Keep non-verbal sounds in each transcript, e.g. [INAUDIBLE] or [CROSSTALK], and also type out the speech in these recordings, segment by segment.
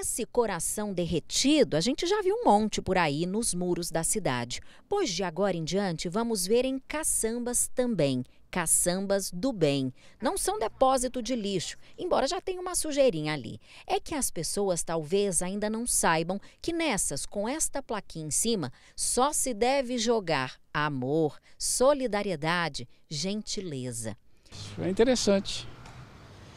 Esse coração derretido a gente já viu um monte por aí nos muros da cidade. Pois de agora em diante vamos ver em caçambas também. Caçambas do bem. Não são depósito de lixo, embora já tenha uma sujeirinha ali. É que as pessoas talvez ainda não saibam que nessas, com esta plaquinha em cima, só se deve jogar amor, solidariedade, gentileza. Isso é interessante.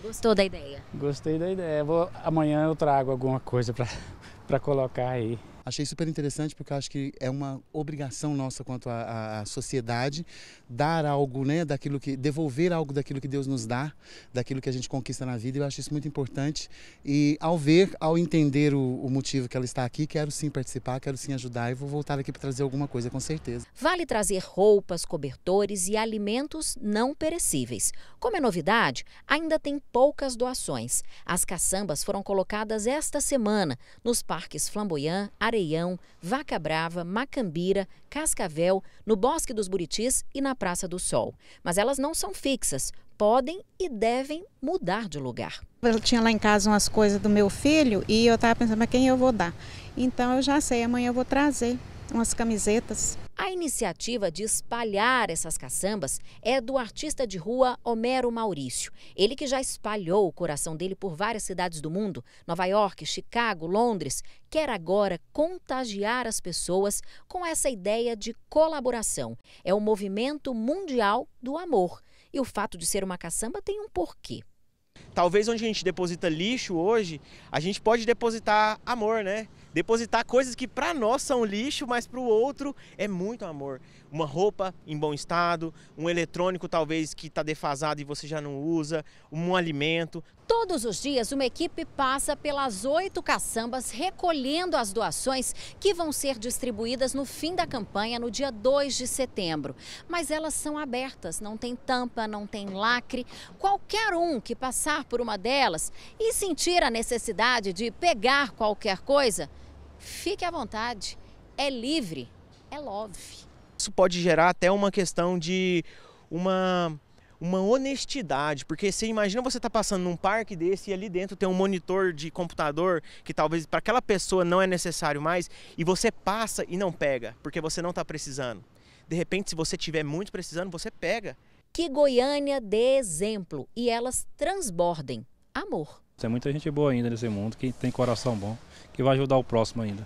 Gostou da ideia? Gostei da ideia. Vou, amanhã eu trago alguma coisa para [LAUGHS] colocar aí. Achei super interessante porque eu acho que é uma obrigação nossa quanto à, à sociedade dar algo, né, daquilo que devolver algo daquilo que Deus nos dá, daquilo que a gente conquista na vida. Eu acho isso muito importante e ao ver, ao entender o, o motivo que ela está aqui, quero sim participar, quero sim ajudar e vou voltar aqui para trazer alguma coisa com certeza. Vale trazer roupas, cobertores e alimentos não perecíveis. Como é novidade, ainda tem poucas doações. As caçambas foram colocadas esta semana nos parques Flamboyant, Areia Leião, Vaca Brava, Macambira, Cascavel, no Bosque dos Buritis e na Praça do Sol. Mas elas não são fixas, podem e devem mudar de lugar. Eu tinha lá em casa umas coisas do meu filho e eu estava pensando, mas quem eu vou dar? Então eu já sei, amanhã eu vou trazer umas camisetas. A iniciativa de espalhar essas caçambas é do artista de rua Homero Maurício. Ele que já espalhou o coração dele por várias cidades do mundo, Nova York, Chicago, Londres, quer agora contagiar as pessoas com essa ideia de colaboração. É o movimento mundial do amor. E o fato de ser uma caçamba tem um porquê. Talvez onde a gente deposita lixo hoje, a gente pode depositar amor, né? depositar coisas que para nós são lixo, mas para o outro é muito amor. Uma roupa em bom estado, um eletrônico talvez que está defasado e você já não usa, um alimento. Todos os dias, uma equipe passa pelas oito caçambas recolhendo as doações que vão ser distribuídas no fim da campanha, no dia 2 de setembro. Mas elas são abertas, não tem tampa, não tem lacre. Qualquer um que passar por uma delas e sentir a necessidade de pegar qualquer coisa, Fique à vontade, é livre, é love. Isso pode gerar até uma questão de uma uma honestidade, porque você imagina você tá passando num parque desse e ali dentro tem um monitor de computador que talvez para aquela pessoa não é necessário mais e você passa e não pega, porque você não está precisando. De repente, se você tiver muito precisando, você pega. Que Goiânia dê exemplo e elas transbordem amor. Tem muita gente boa ainda nesse mundo que tem coração bom, que vai ajudar o próximo ainda.